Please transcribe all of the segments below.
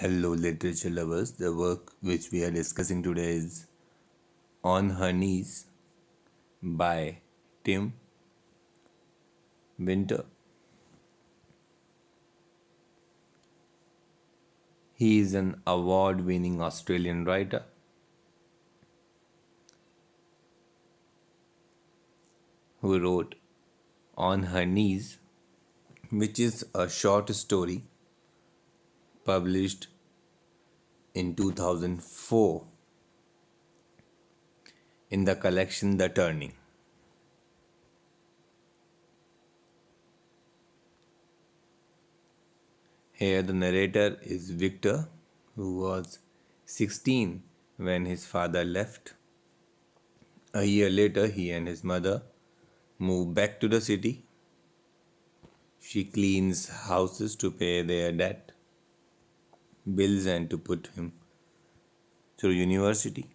Hello literature lovers, the work which we are discussing today is On Her Knees by Tim Winter. He is an award winning Australian writer. Who wrote On Her Knees, which is a short story published in 2004 in the collection The Turning. Here the narrator is Victor, who was 16 when his father left. A year later, he and his mother move back to the city. She cleans houses to pay their debt bills and to put him through university.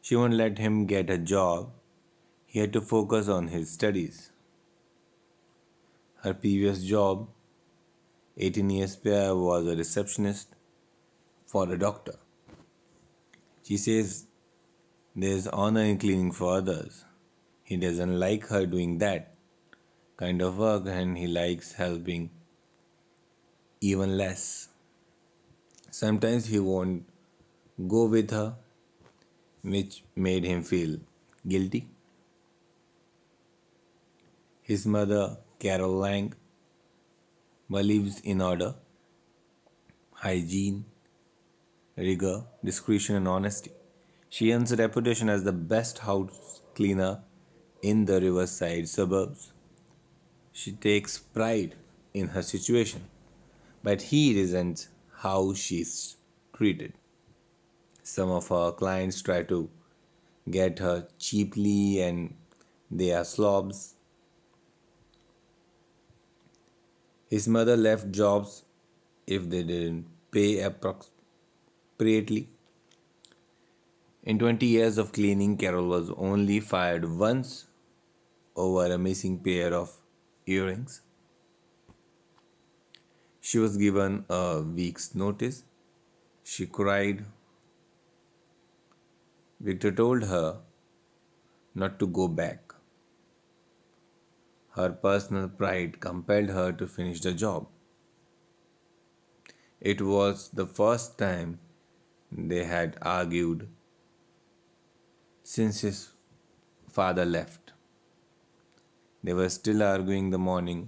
She won't let him get a job. He had to focus on his studies. Her previous job, 18 years prior, was a receptionist for a doctor. She says there is honor in cleaning for others. He doesn't like her doing that kind of work and he likes helping even less. Sometimes he won't go with her, which made him feel guilty. His mother, Carol Lang, believes in order, hygiene, rigor, discretion, and honesty. She earns a reputation as the best house cleaner in the riverside suburbs. She takes pride in her situation, but he resents how she's treated. Some of her clients try to get her cheaply and they are slobs. His mother left jobs if they didn't pay appropriately. In 20 years of cleaning, Carol was only fired once over a missing pair of earrings. She was given a week's notice. She cried. Victor told her not to go back. Her personal pride compelled her to finish the job. It was the first time they had argued since his father left. They were still arguing the morning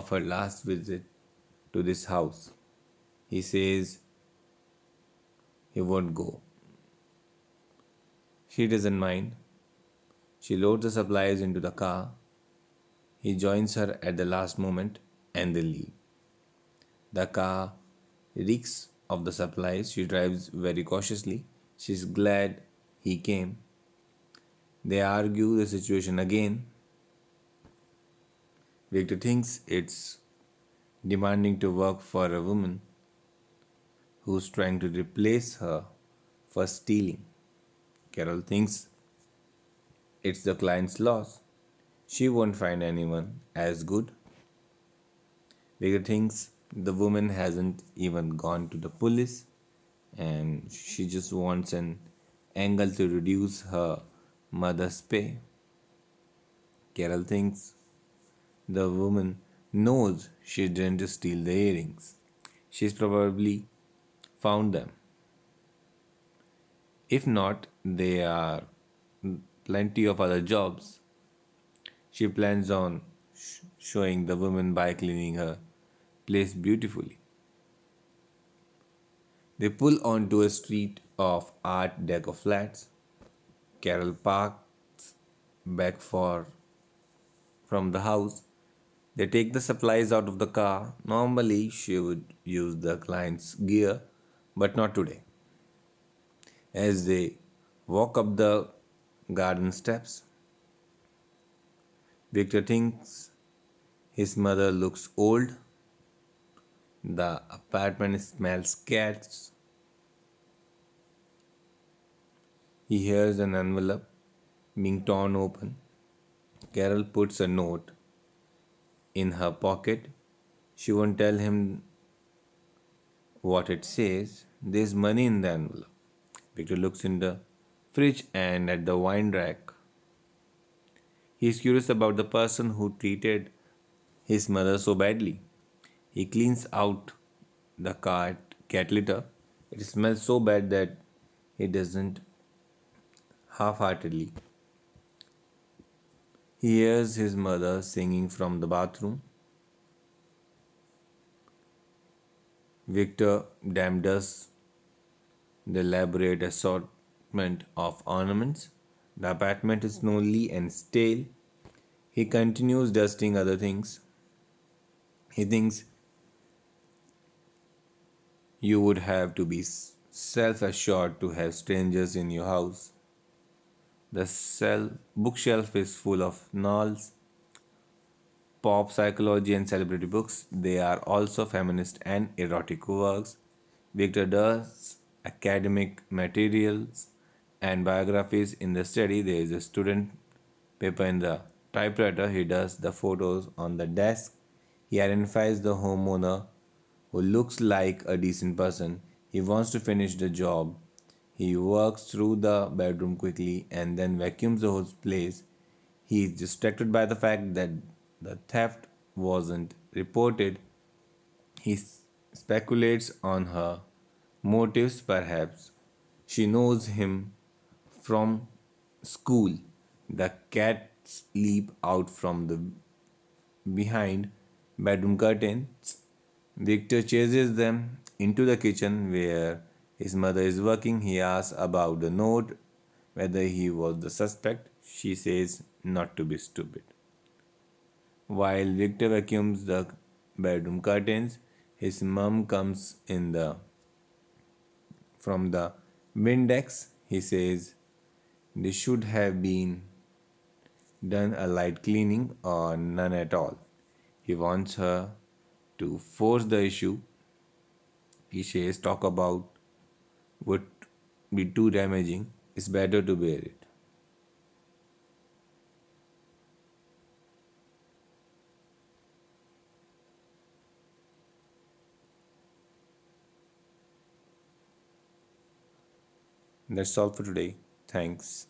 of her last visit to this house. He says he won't go. She doesn't mind. She loads the supplies into the car. He joins her at the last moment and they leave. The car reeks of the supplies. She drives very cautiously. She's glad he came. They argue the situation again. Victor thinks it's demanding to work for a woman who's trying to replace her for stealing. Carol thinks it's the client's loss. She won't find anyone as good. Baker thinks the woman hasn't even gone to the police and she just wants an angle to reduce her mother's pay. Carol thinks the woman knows she didn't steal the earrings. She's probably found them. If not, there are plenty of other jobs. She plans on sh- showing the woman by cleaning her place beautifully. They pull onto a street of Art Deco flats. Carol parks back for from the house they take the supplies out of the car. Normally, she would use the client's gear, but not today. As they walk up the garden steps, Victor thinks his mother looks old. The apartment smells cats. He hears an envelope being torn open. Carol puts a note in her pocket. She won't tell him what it says. There's money in the envelope. Victor looks in the fridge and at the wine rack. He is curious about the person who treated his mother so badly. He cleans out the cat, cat litter. It smells so bad that he doesn't half heartedly he hears his mother singing from the bathroom. Victor Damdas the elaborate assortment of ornaments. The apartment is lonely and stale. He continues dusting other things. He thinks you would have to be self assured to have strangers in your house. The cell bookshelf is full of novels, pop psychology and celebrity books. They are also feminist and erotic works. Victor does academic materials and biographies in the study. There is a student paper in the typewriter. He does the photos on the desk. He identifies the homeowner who looks like a decent person. He wants to finish the job he works through the bedroom quickly and then vacuums the whole place. He is distracted by the fact that the theft wasn't reported. He speculates on her motives, perhaps. She knows him from school. The cats leap out from the behind bedroom curtains. Victor chases them into the kitchen where his mother is working. He asks about the note, whether he was the suspect. She says not to be stupid. While Victor vacuums the bedroom curtains, his mum comes in the from the Windex. He says they should have been done a light cleaning or none at all. He wants her to force the issue. He says, talk about would be too damaging, it's better to bear it. That's all for today. Thanks.